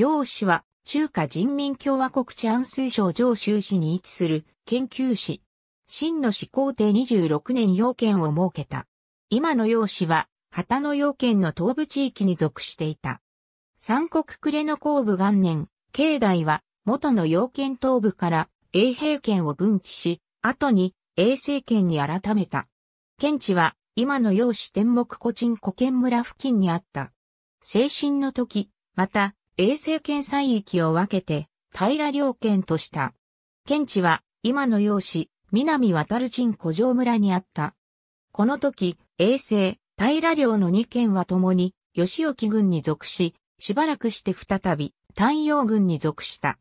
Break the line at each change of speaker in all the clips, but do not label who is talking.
楊氏は、中華人民共和国治安水省上州市に位置する研究市。真の始皇帝26年要件を設けた。今の楊氏は、旗の要件の東部地域に属していた。三国暮れの後部元年、境内は元の要件東部から永平県を分治し、後に永政県に改めた。県地は今の楊氏天目古鎮古県村付近にあった。精神の時、また、衛星圏西域を分けて、平良県とした。県地は、今の陽市、南渡る鎮古城村にあった。この時、衛星、平良の2県は共に、吉沖軍に属し、しばらくして再び、太陽軍に属した。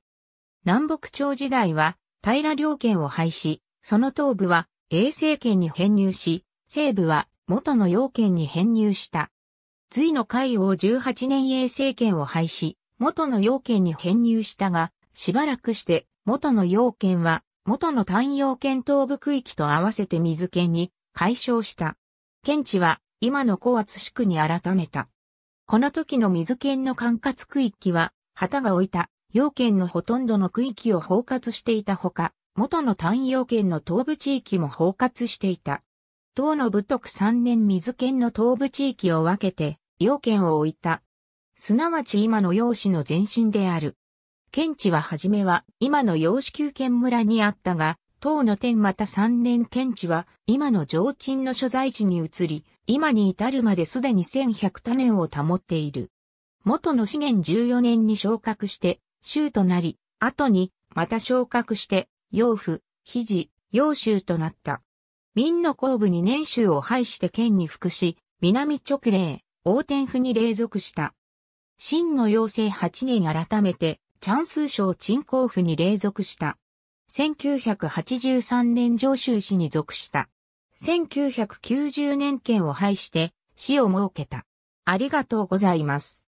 南北朝時代は、平良県を廃止、その東部は、衛星圏に編入し、西部は、元の陽県に編入した。隋の海王18年衛星圏を廃止、元の要件に編入したが、しばらくして元の要件は元の単要件東部区域と合わせて水県に解消した。県地は今の高圧地区に改めた。この時の水県の管轄区域は、旗が置いた要件のほとんどの区域を包括していたほか、元の単要件の東部地域も包括していた。党の武徳3年水県の東部地域を分けて、要件を置いたすなわち今の養子の前身である。県地は初めは今の養子宮県村にあったが、当の天また三年県地は今の上鎮の所在地に移り、今に至るまですでに1100多年を保っている。元の資源14年に昇格して、州となり、後にまた昇格して、養父、肘、養州となった。民の後部に年州を廃して県に服し、南直令、大天府に隷属した。真の妖精8年改めて、チャンス賞鎮交府に隷属した。1983年上州市に属した。1990年県を廃して、市を設けた。ありがとうございます。